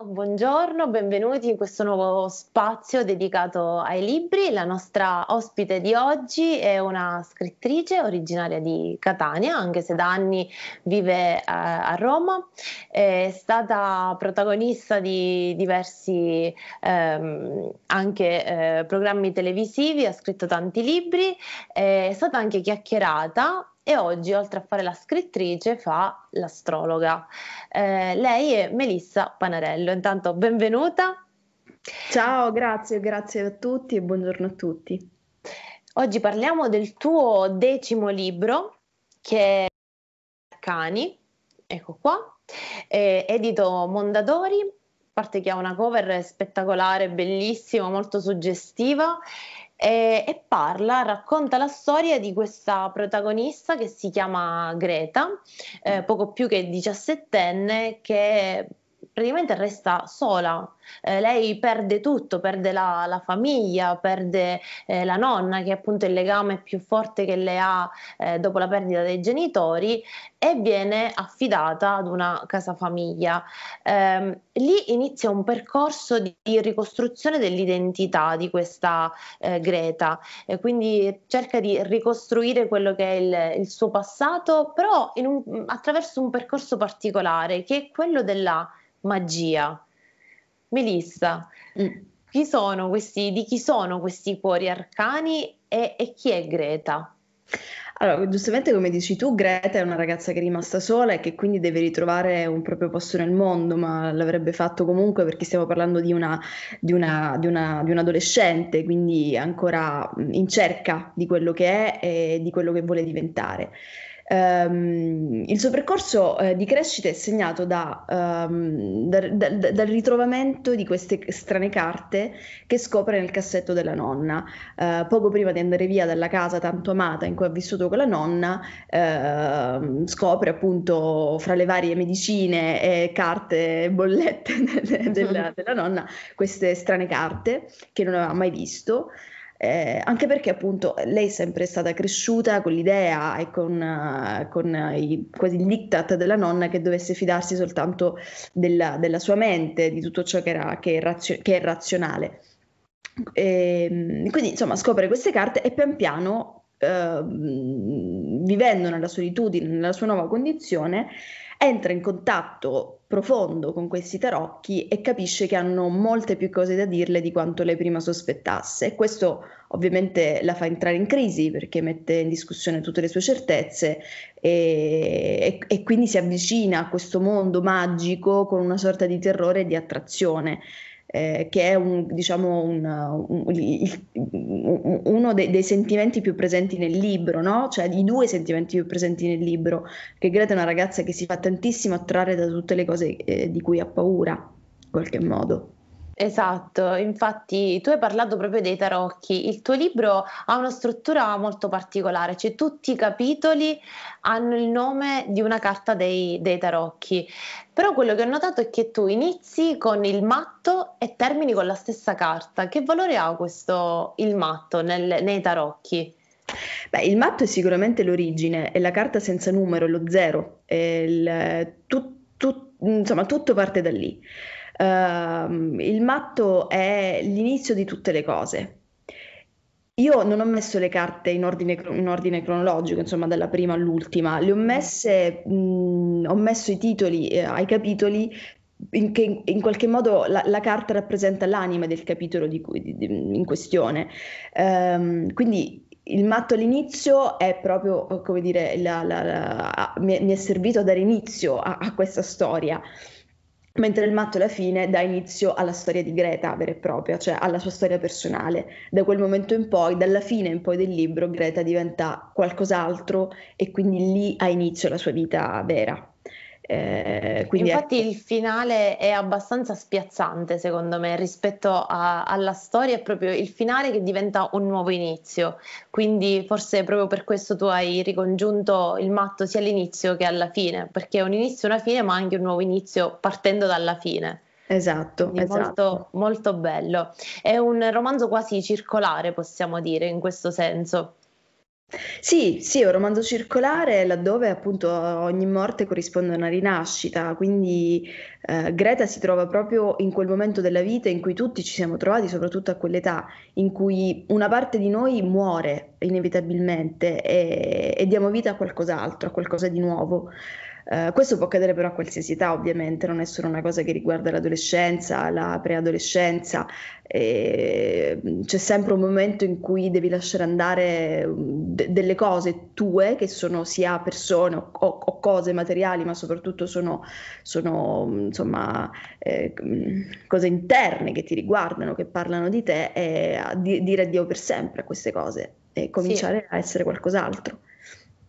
Oh, buongiorno, benvenuti in questo nuovo spazio dedicato ai libri. La nostra ospite di oggi è una scrittrice originaria di Catania, anche se da anni vive a, eh, a Roma. È stata protagonista di diversi ehm, anche, eh, programmi televisivi, ha scritto tanti libri, è stata anche chiacchierata e oggi oltre a fare la scrittrice fa l'astrologa. Eh, lei è Melissa Panarello, intanto benvenuta. Ciao, grazie, grazie a tutti e buongiorno a tutti. Oggi parliamo del tuo decimo libro che è Cani, ecco qua, eh, edito Mondadori, a parte che ha una cover spettacolare, bellissima, molto suggestiva e, e parla, racconta la storia di questa protagonista che si chiama Greta, eh, poco più che diciassettenne, che praticamente resta sola. Eh, lei perde tutto, perde la, la famiglia, perde eh, la nonna, che è appunto il legame più forte che le ha eh, dopo la perdita dei genitori, e viene affidata ad una casa famiglia. Ehm, lì inizia un percorso di, di ricostruzione dell'identità di questa eh, Greta, e quindi cerca di ricostruire quello che è il, il suo passato, però un, attraverso un percorso particolare, che è quello della magia. Melissa, mm. chi sono questi, di chi sono questi cuori arcani e, e chi è Greta? Allora, giustamente come dici tu, Greta è una ragazza che è rimasta sola e che quindi deve ritrovare un proprio posto nel mondo, ma l'avrebbe fatto comunque perché stiamo parlando di, una, di, una, di, una, di un adolescente, quindi ancora in cerca di quello che è e di quello che vuole diventare. Um, il suo percorso eh, di crescita è segnato da, um, ehm, da, da, dal ritrovamento di queste strane carte che scopre nel cassetto della nonna. Uh, poco prima di andare via dalla casa tanto amata in cui ha vissuto con la nonna, uh, scopre appunto fra le varie medicine e carte e bollette della, mm-hmm. della nonna queste strane carte che non aveva mai visto eh, anche perché appunto lei è sempre stata cresciuta con l'idea e con, uh, con eh, i, quasi il diktat della nonna che dovesse fidarsi soltanto della, della sua mente, di tutto ciò che, era, che, è, razio- che è razionale. E, ehm, quindi insomma scopre queste carte e pian piano, uh, vivendo nella solitudine, nella sua nuova condizione, entra in contatto profondo con questi tarocchi e capisce che hanno molte più cose da dirle di quanto lei prima sospettasse e questo ovviamente la fa entrare in crisi perché mette in discussione tutte le sue certezze e, e, e quindi si avvicina a questo mondo magico con una sorta di terrore e di attrazione eh, che è un, diciamo un, un, uno dei, dei, sentimenti più presenti nel libro, no? cioè i due sentimenti più presenti nel libro, che Greta è una ragazza che si fa tantissimo attrarre da tutte le cose eh, di cui ha paura, in qualche modo. Esatto, infatti tu hai parlato proprio dei tarocchi, il tuo libro ha una struttura molto particolare, cioè tutti i capitoli hanno il nome di una carta dei, dei tarocchi, però quello che ho notato è che tu inizi con il matto e termini con la stessa carta, che valore ha questo il matto nel, nei tarocchi? Beh, il matto è sicuramente l'origine, è la carta senza numero, lo zero, il, tu, tu, insomma tutto parte da lì. Uh, il matto è l'inizio di tutte le cose. Io non ho messo le carte in ordine, in ordine cronologico, insomma, dalla prima all'ultima, le ho mm. messe, mh, mm, ho messo i titoli eh, ai capitoli in che in qualche modo la, la, carta rappresenta l'anima del capitolo di cui, di, di, in questione. Um, quindi il matto all'inizio è proprio, come dire, la, la, mi, è, mi, è, servito a dare inizio a, a questa storia mentre il matto alla fine dà inizio alla storia di Greta vera e propria, cioè alla sua storia personale. Da quel momento in poi, dalla fine in poi del libro, Greta diventa qualcos'altro e quindi lì ha inizio la sua vita vera. Eh, Infatti ecco. il finale è abbastanza spiazzante secondo me rispetto a, alla storia, è proprio il finale che diventa un nuovo inizio, quindi forse proprio per questo tu hai ricongiunto il matto sia all'inizio che alla fine, perché è un inizio e una fine ma anche un nuovo inizio partendo dalla fine. Esatto, Quindi esatto. Molto, molto bello. È un romanzo quasi circolare, possiamo dire, in questo senso. Sì, sì, è un romanzo circolare laddove appunto ogni morte corrisponde a una rinascita, quindi eh, Greta si trova proprio in quel momento della vita in cui tutti ci siamo trovati, soprattutto a quell'età, in cui una parte di noi muore inevitabilmente e, e diamo vita a qualcos'altro, a qualcosa di nuovo. Eh, questo può accadere però a qualsiasi età, ovviamente, non è solo una cosa che riguarda l'adolescenza, la preadolescenza, eh, c'è sempre un momento in cui devi lasciare andare mm, de- delle cose tue, che sono sia persone o, o cose materiali, ma soprattutto sono, sono mm, insomma, eh, cose interne che ti riguardano, che parlano di te, e a di- dire addio per sempre a queste cose e cominciare a essere qualcos'altro.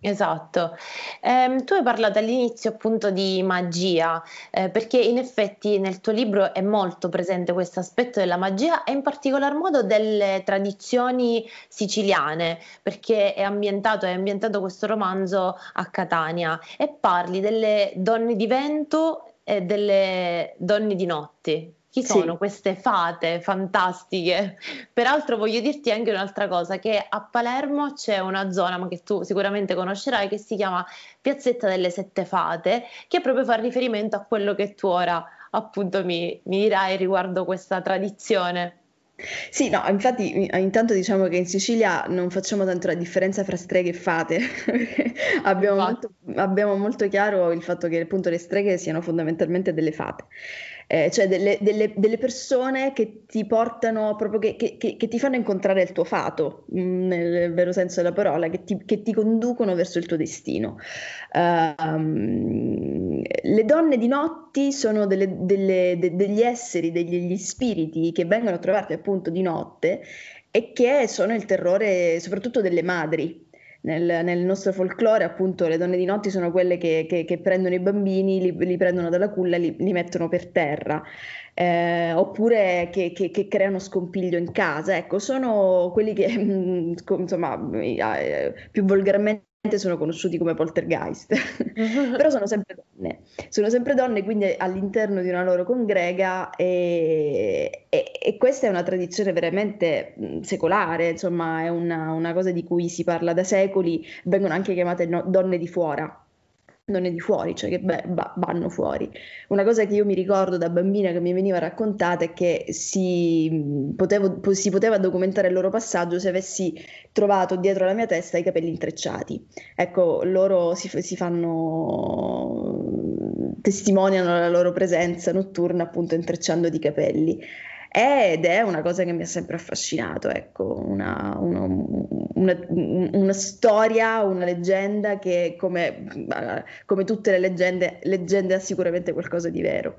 Esatto. Ehm, tu hai parlato all'inizio appunto di magia, eh, perché in effetti nel tuo libro è molto presente questo aspetto della magia e in particolar modo delle tradizioni siciliane, perché è ambientato, è ambientato questo romanzo a Catania e parli delle donne di vento e delle donne di notte chi sì. sono queste fate fantastiche. Peraltro voglio dirti anche un'altra cosa, che a Palermo c'è una zona, ma che tu sicuramente conoscerai, che si chiama Piazzetta delle Sette Fate, che proprio fa riferimento a quello che tu ora appunto mi, mi dirai riguardo questa tradizione. Sì, no, infatti intanto diciamo che in Sicilia non facciamo tanto la differenza fra streghe e fate, abbiamo, esatto. molto, abbiamo molto chiaro il fatto che appunto le streghe siano fondamentalmente delle fate eh, cioè delle, delle, delle, persone che ti portano proprio, che, che, che, ti fanno incontrare il tuo fato, mm, nel vero senso della parola, che ti, che ti conducono verso il tuo destino. um, le donne di notti sono delle, delle, de, degli esseri, degli, degli spiriti che vengono a trovarti appunto di notte e che sono il terrore soprattutto delle madri nel, nel, nostro folklore appunto le donne di notte sono quelle che, che, che prendono i bambini, li, li, prendono dalla culla e li, li mettono per terra. Eh, oppure che, che, che, creano scompiglio in casa. Ecco, sono quelli che, mm, insomma, eh, più volgarmente sono conosciuti come poltergeist, però sono sempre donne, sono sempre donne quindi all'interno di una loro congrega e, e, e questa è una tradizione veramente secolare, insomma è una, una, cosa di cui si parla da secoli, vengono anche chiamate no, donne di fuora, non è di fuori, cioè che beh, vanno fuori. Una cosa che io mi ricordo da bambina che mi veniva raccontata è che si, potevo, si, poteva documentare il loro passaggio se avessi trovato dietro la mia testa i capelli intrecciati. Ecco, loro si, si fanno, testimoniano la loro presenza notturna appunto intrecciando di capelli ed è una cosa che mi ha sempre affascinato, ecco, una, una, una, una storia, una leggenda che come, come tutte le leggende, leggende ha sicuramente qualcosa di vero.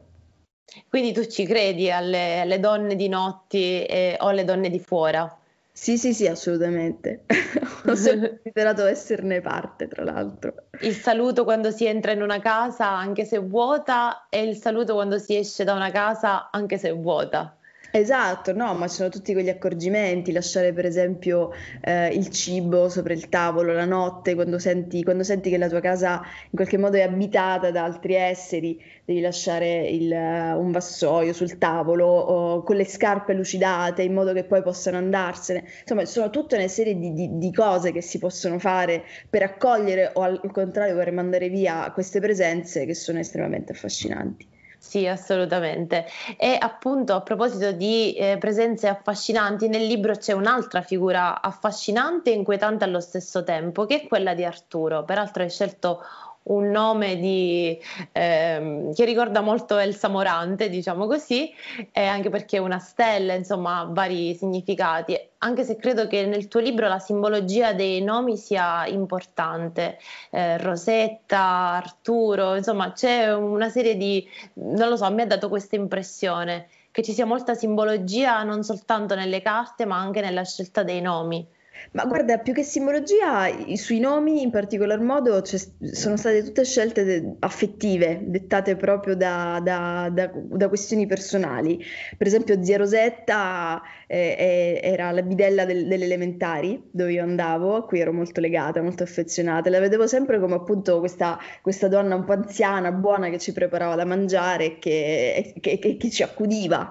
Quindi tu ci credi alle, alle donne di notti e, o alle donne di fuora? Sì, sì, sì, assolutamente. Ho sempre considerato esserne parte, tra l'altro. Il saluto quando si entra in una casa, anche se vuota, e il saluto quando si esce da una casa, anche se vuota. Esatto, no, ma ci sono tutti quegli accorgimenti, lasciare per esempio eh, il cibo sopra il tavolo la notte, quando senti, quando senti, che la tua casa in qualche modo è abitata da altri esseri, devi lasciare il, eh, un vassoio sul tavolo o con le scarpe lucidate in modo che poi possano andarsene. Insomma, ci sono tutta una serie di, di, di cose che si possono fare per accogliere o al contrario per mandare via queste presenze che sono estremamente affascinanti. Sì, assolutamente. E appunto a proposito di eh, presenze affascinanti, nel libro c'è un'altra figura affascinante e inquietante allo stesso tempo, che è quella di Arturo. Peraltro hai scelto un nome di, eh, che ricorda molto Elsa Morante, diciamo così, eh, anche perché è una stella, insomma, ha vari significati. Anche se credo che nel tuo libro la simbologia dei nomi sia importante, eh, Rosetta, Arturo, insomma, c'è una serie di, non lo so, mi ha dato questa impressione che ci sia molta simbologia non soltanto nelle carte, ma anche nella scelta dei nomi. Ma guarda, più che simbologia, i- sui nomi in particolar modo c'è- sono state tutte scelte de- affettive, dettate proprio da, da- da- da questioni personali. Per esempio, zia Rosetta eh, era la bidella del, delle elementari dove io andavo, a cui ero molto legata, molto affezionata. La vedevo sempre come appunto questa, questa donna un po' anziana, buona, che ci preparava da mangiare e che, che, che, che, ci accudiva.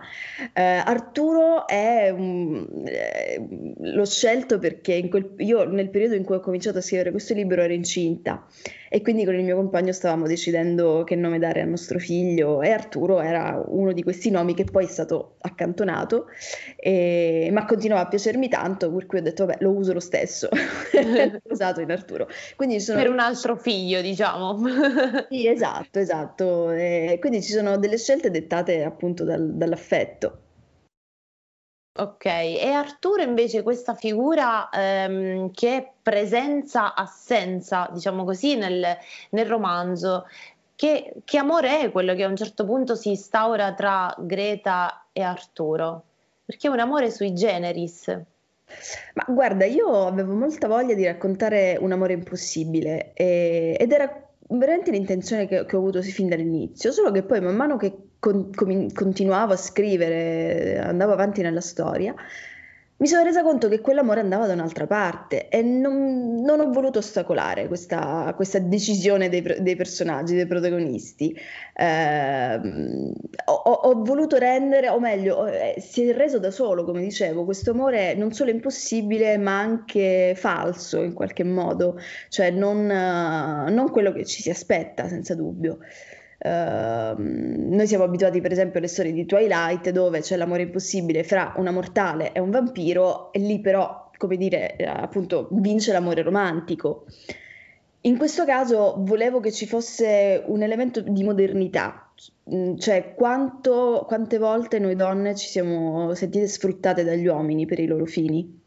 Eh, Arturo è, um, eh, l'ho scelto perché quel, io nel periodo in cui ho cominciato a scrivere questo libro ero incinta e quindi con il mio compagno stavamo decidendo che nome dare al nostro figlio e Arturo era uno di questi nomi che poi è stato accantonato. E, ma continuava a piacermi tanto, per cui ho detto, vabbè, lo uso lo stesso. L'ho usato in Arturo. Sono... Per un altro figlio, diciamo. sì, esatto, esatto. E quindi ci sono delle scelte dettate appunto dal, dall'affetto. Ok, e Arturo invece questa figura ehm, che è presenza-assenza, diciamo così, nel, nel romanzo, che, che amore è quello che a un certo punto si instaura tra Greta e Arturo? perché è un amore sui generis. Ma guarda, io avevo molta voglia di raccontare un amore impossibile e, ed era veramente l'intenzione che, che, ho avuto fin dall'inizio, solo che poi man mano che con, com, continuavo a scrivere, andavo avanti nella storia, mi sono resa conto che quell'amore andava da un'altra parte e non, non ho voluto ostacolare questa, questa decisione dei, dei, personaggi, dei protagonisti. Eh, ho, ho, voluto rendere, o meglio, eh, si è reso da solo, come dicevo, questo amore non solo impossibile ma anche falso in qualche modo, cioè non, non quello che ci si aspetta, senza dubbio. Ehm, noi siamo abituati per esempio alle storie di Twilight dove c'è l'amore impossibile fra una mortale e un vampiro e lì però, come dire, eh, appunto vince l'amore romantico. In questo caso volevo che ci fosse un elemento di modernità, mm, cioè quanto, quante volte noi donne ci siamo sentite sfruttate dagli uomini per i loro fini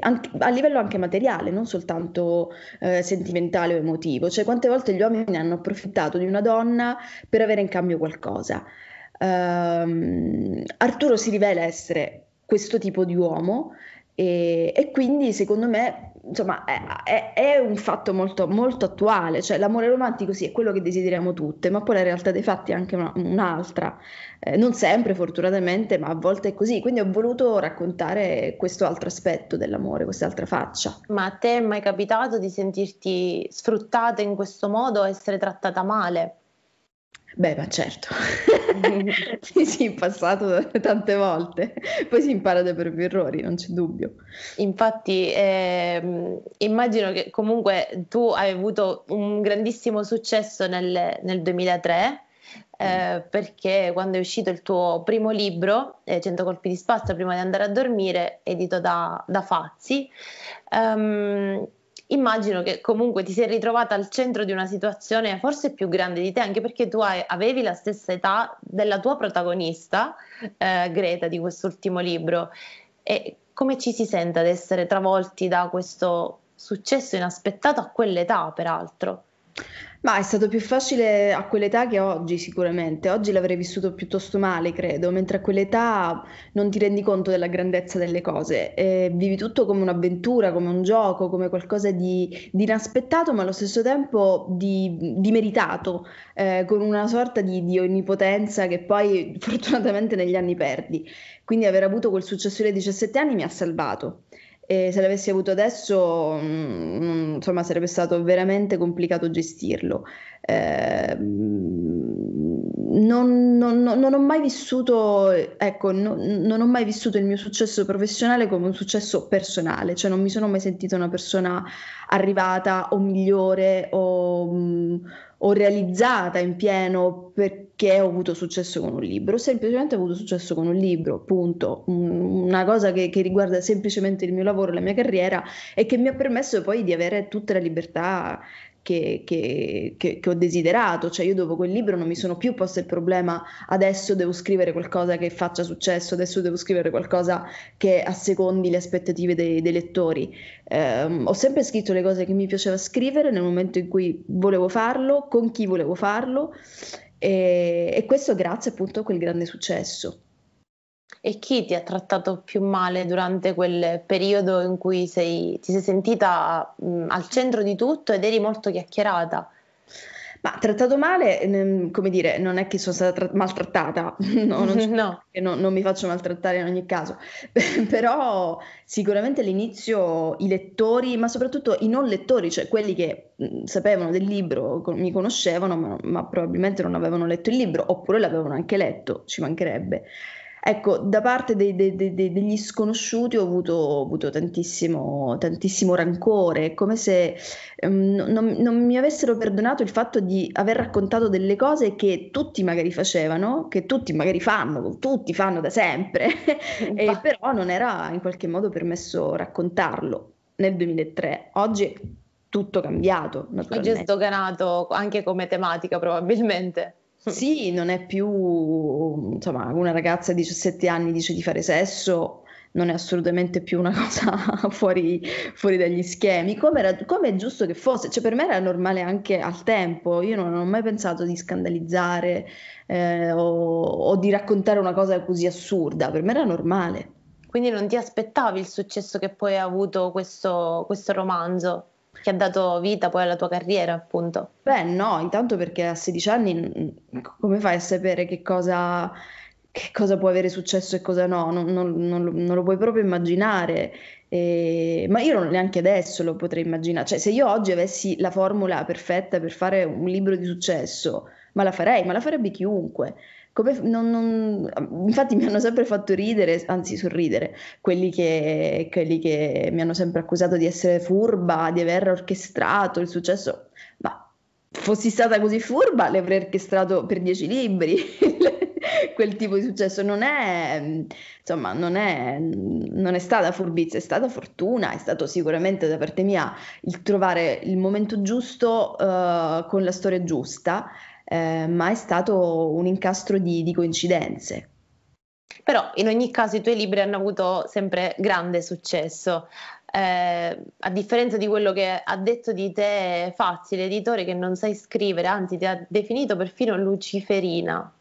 anche, a livello anche materiale, non soltanto eh, sentimentale o emotivo. Cioè, quante volte gli uomini hanno approfittato di una donna per avere in cambio qualcosa. Um, Arturo si rivela essere questo tipo di uomo e, e, quindi secondo me insomma, è, è, è, un fatto molto, molto attuale, cioè l'amore romantico sì è quello che desideriamo tutte, ma poi la realtà dei fatti è anche una, un'altra, eh, non sempre fortunatamente, ma a volte è così, quindi ho voluto raccontare questo altro aspetto dell'amore, quest'altra faccia. Ma a te è mai capitato di sentirti sfruttata in questo modo, essere trattata male? Beh, ma certo, sì, sì, in passato tante volte, poi si impara dai propri errori, non c'è dubbio. Infatti, ehm, immagino che comunque tu hai avuto un grandissimo successo nel, nel 2003. Eh, mm. perché quando è uscito il tuo primo libro, eh, 100 colpi di spazio prima di andare a dormire, edito da, da Fazzi, um, immagino che comunque ti sei ritrovata al centro di una situazione forse più grande di te, anche perché tu hai, avevi la stessa età della tua protagonista, eh, Greta, di quest'ultimo libro. E come ci si sente ad essere travolti da questo successo inaspettato a quell'età, peraltro? Ma è stato più facile a quell'età che oggi sicuramente. Oggi l'avrei vissuto piuttosto male, credo, mentre a quell'età non ti rendi conto della grandezza delle cose. Eh, vivi tutto come un'avventura, come un gioco, come qualcosa di, di inaspettato, ma allo stesso tempo di, di meritato, eh, con una sorta di, di onnipotenza che poi fortunatamente negli anni perdi. Quindi aver avuto quel successo ai 17 anni mi ha salvato. E se l'avessi avuto adesso, mh, mm, mm, insomma, sarebbe stato veramente complicato gestirlo. Eh, non, non, non, ho mai vissuto, ecco, no, non ho mai vissuto il mio successo professionale come un successo personale, cioè non mi sono mai sentita una persona arrivata o migliore o, mh, mm, o realizzata in pieno per che ho avuto successo con un libro, semplicemente ho avuto successo con un libro, punto. Una cosa che, che riguarda semplicemente il mio lavoro, la mia carriera e che mi ha permesso poi di avere tutta la libertà che, che, che, ho desiderato, cioè io dopo quel libro non mi sono più posto il problema adesso devo scrivere qualcosa che faccia successo, adesso devo scrivere qualcosa che assecondi le aspettative dei, dei lettori. Eh, ho sempre scritto le cose che mi piaceva scrivere nel momento in cui volevo farlo, con chi volevo farlo e, e questo grazie appunto a quel grande successo. E chi ti ha trattato più male durante quel periodo in cui sei, ti sei sentita mh, al centro di tutto ed eri molto chiacchierata? Ma trattato male, ehm, come dire, non è che sono stata tra- maltrattata, no, non, no. Non, non, mi faccio maltrattare in ogni caso, però sicuramente all'inizio i lettori, ma soprattutto i non lettori, cioè quelli che mm, sapevano del libro, mi conoscevano, ma, ma probabilmente non avevano letto il libro, oppure l'avevano anche letto, ci mancherebbe Ecco, da parte dei, dei, dei, degli sconosciuti ho avuto, ho avuto tantissimo, tantissimo, rancore, come se um, non, non, mi avessero perdonato il fatto di aver raccontato delle cose che tutti magari facevano, che tutti magari fanno, tutti fanno da sempre, e, però non era in qualche modo permesso raccontarlo nel 2003. Oggi tutto cambiato, naturalmente. Oggi è sdoganato anche come tematica probabilmente. Sì, non è più, insomma, una ragazza di 17 anni dice di fare sesso, non è assolutamente più una cosa fuori, fuori dagli schemi, come, è giusto che fosse, cioè per me era normale anche al tempo, io non, non ho mai pensato di scandalizzare eh, o, o di raccontare una cosa così assurda, per me era normale. Quindi non ti aspettavi il successo che poi ha avuto questo, questo romanzo? che ha dato vita poi alla tua carriera, appunto. Beh, no, intanto perché a 16 anni come fai a sapere che cosa, che cosa può avere successo e cosa no? Non, non, non, lo, non lo, puoi proprio immaginare. E... ma io neanche adesso lo potrei immaginare. Cioè, se io oggi avessi la formula perfetta per fare un libro di successo, ma la farei, ma la farebbe chiunque. Come, non, non, infatti mi hanno sempre fatto ridere, anzi sorridere, quelli che, quelli che mi hanno sempre accusato di essere furba, di aver orchestrato il successo. Ma fossi stata così furba, l'avrei orchestrato per dieci libri. quel tipo di successo non è insomma non è, non è stata furbizia è stata fortuna è stato sicuramente da parte mia il trovare il momento giusto uh, con la storia giusta eh, ma è stato un incastro di, di coincidenze. Però in ogni caso i tuoi libri hanno avuto sempre grande successo. Eh, a differenza di quello che ha detto di te Fazzi, l'editore che non sai scrivere, anzi ti ha definito perfino luciferina.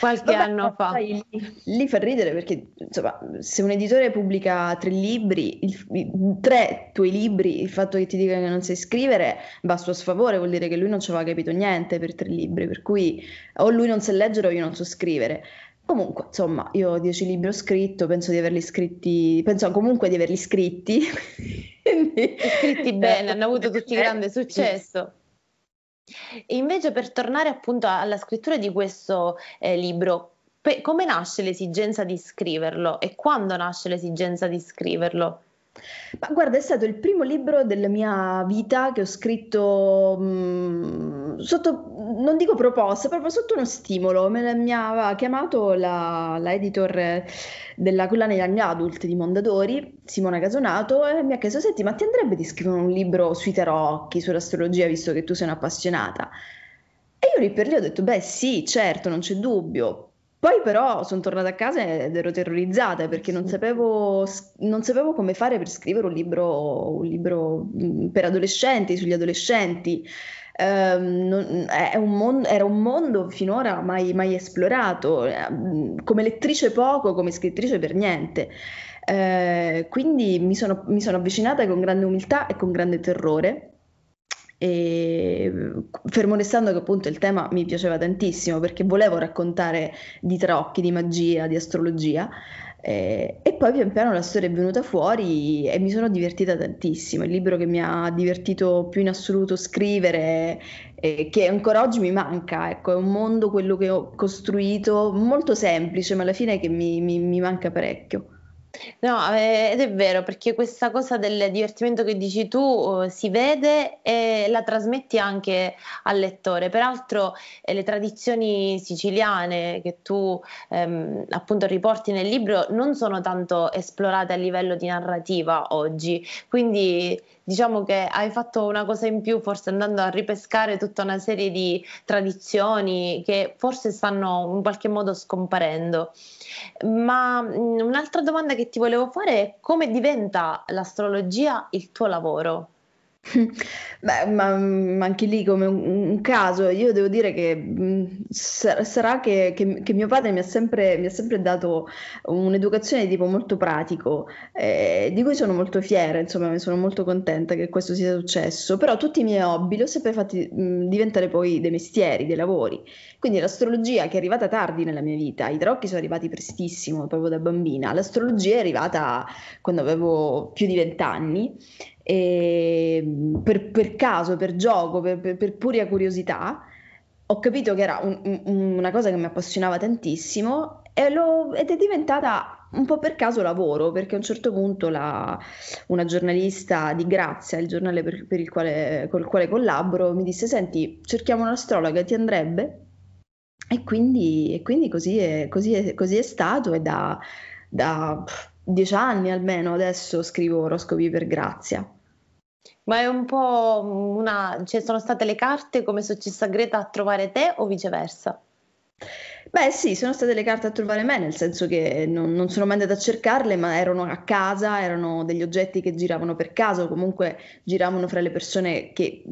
Qualche Vabbè, anno fa. Lì, lì fa ridere perché insomma, se un editore pubblica tre libri, il, il, tre tuoi libri, il fatto che ti dica che non sai scrivere va a suo sfavore, vuol dire che lui non ci aveva capito niente per tre libri, per cui o lui non sa leggere o io non so scrivere. Comunque, insomma, io ho dieci libri ho scritto, penso di averli scritti, penso comunque di averli scritti. scritti bene, hanno avuto tutti eh, grande successo. E invece per tornare appunto alla scrittura di questo eh, libro, pe- come nasce l'esigenza di scriverlo e quando nasce l'esigenza di scriverlo? Ma guarda, è stato il primo libro della mia vita che ho scritto mh, mm, sotto, non dico proposta, proprio sotto uno stimolo. Me, mi ha chiamato la, la, editor della collana Young Adult di Mondadori, Simona Casonato, e mi ha chiesto: Senti, ma ti andrebbe di scrivere un libro sui tarocchi, sull'astrologia, visto che tu sei un'appassionata? E io lì per lì ho detto: Beh, sì, certo, non c'è dubbio poi però sono tornata a casa ed ero terrorizzata eh, perché non sapevo, non sapevo come fare per scrivere un libro, un libro mm, per adolescenti, sugli adolescenti. Um, non, un mon- era un mondo finora mai, mai, esplorato, ehm, come lettrice poco, come scrittrice per niente. Uh, quindi mi sono, mi sono avvicinata con grande umiltà e con grande terrore e, ehm, fermo restando che appunto il tema mi piaceva tantissimo perché volevo raccontare di trocchi, di magia, di astrologia. Eh, e poi pian piano la storia è venuta fuori e mi sono divertita tantissimo. Il libro che mi ha divertito più in assoluto scrivere, eh, che ancora oggi mi manca, ecco, è un mondo quello che ho costruito, molto semplice, ma alla fine che mi, mi, mi manca parecchio. No, eh, ed è vero, perché questa cosa del divertimento che dici tu eh, si vede e la trasmetti anche al lettore. Peraltro eh, le tradizioni siciliane che tu ehm, appunto riporti nel libro non sono tanto esplorate a livello di narrativa oggi, quindi diciamo che hai fatto una cosa in più forse andando a ripescare tutta una serie di tradizioni che forse stanno in qualche modo scomparendo. Ma mh, mm, un'altra domanda che ti volevo fare è come diventa l'astrologia il tuo lavoro? Beh, ma, ma anche lì come un, un caso, io devo dire che mh, mm, sarà che, che- che mio padre mi ha sempre, mi ha sempre dato un'educazione di tipo molto pratico, eh, di cui sono molto fiera, insomma, sono molto contenta che questo sia successo, però tutti i miei hobby li ho sempre fatti mh, mm, diventare poi dei mestieri, dei lavori. Quindi l'astrologia che è arrivata tardi nella mia vita, i tarocchi sono arrivati prestissimo, proprio da bambina, l'astrologia è arrivata quando avevo più di vent'anni Ehm, per, per, caso, per gioco, per, per, per pura curiosità, ho capito che era un, un, una cosa che mi appassionava tantissimo lo, ed è diventata un po' per caso lavoro, perché a un certo punto la, una giornalista di Grazia, il giornale per, per il quale, col quale collaboro, mi disse, senti, cerchiamo un'astrologa, ti andrebbe? E quindi, e quindi così, è, così, è, così, è, stato e da, da dieci anni almeno adesso scrivo oroscopi per Grazia. Ma è un po' una, cioè sono state le carte come successo a Greta a trovare te o viceversa? Beh sì, sono state le carte a trovare me, nel senso che non, non, sono mai andata a cercarle, ma erano a casa, erano degli oggetti che giravano per caso, comunque giravano fra le persone che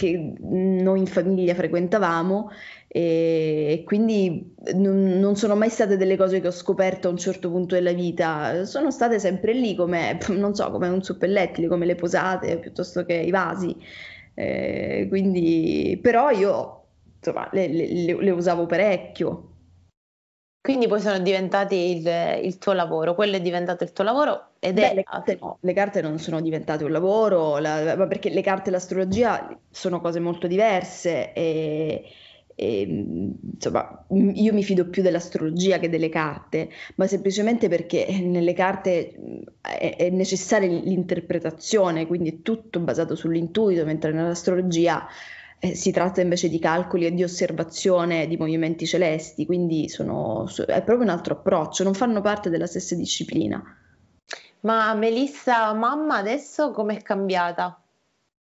che noi in famiglia frequentavamo e quindi non sono mai state delle cose che ho scoperto a un certo punto della vita, sono state sempre lì come, non so, come un suppellettile, come le posate piuttosto che i vasi. Eh, quindi, però io insomma, le, le, le usavo parecchio. Quindi poi sono diventati il, il, tuo lavoro, quello è diventato il tuo lavoro ed Beh, è... Le carte, no, le carte non sono diventate un lavoro, la, ma perché le carte e l'astrologia sono cose molto diverse e, e, insomma io mi fido più dell'astrologia che delle carte, ma semplicemente perché nelle carte è, è necessaria l'interpretazione, quindi è tutto basato sull'intuito, mentre nell'astrologia... Eh, si tratta invece di calcoli e di osservazione di movimenti celesti, quindi sono, è proprio un altro approccio, non fanno parte della stessa disciplina. Ma Melissa, mamma adesso com'è cambiata?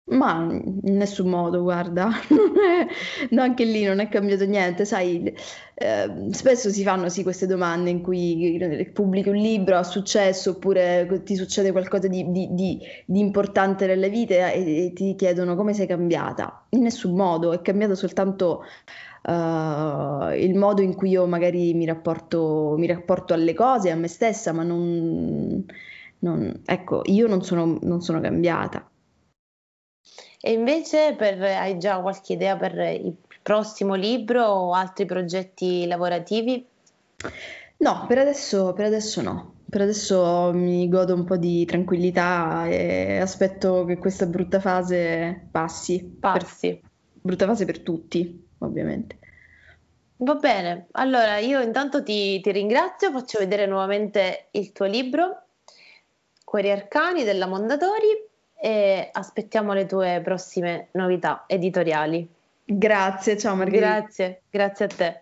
Ma in nessun modo, guarda, no, anche lì non è cambiato niente, sai, ehm, spesso si fanno sì queste domande in cui pubblichi un libro, ha successo, oppure ti succede qualcosa di, di- di- di importante nelle vite e, e ti chiedono come sei cambiata. In nessun modo, è cambiato soltanto eh, il modo in cui io magari mi rapporto, mi rapporto alle cose, a me stessa, ma non... non- ecco, io non sono, non sono cambiata. E invece per, hai già qualche idea per il prossimo libro o altri progetti lavorativi? No, per adesso, per adesso no. Per adesso mi godo un po' di tranquillità e aspetto che questa brutta fase passi. Passi. Per, brutta fase per tutti, ovviamente. Va bene, allora io intanto ti, ti ringrazio, faccio vedere nuovamente il tuo libro, Cuori Arcani della Mondadori e aspettiamo le tue prossime novità editoriali. Grazie, ciao Margherita. Grazie, grazie a te.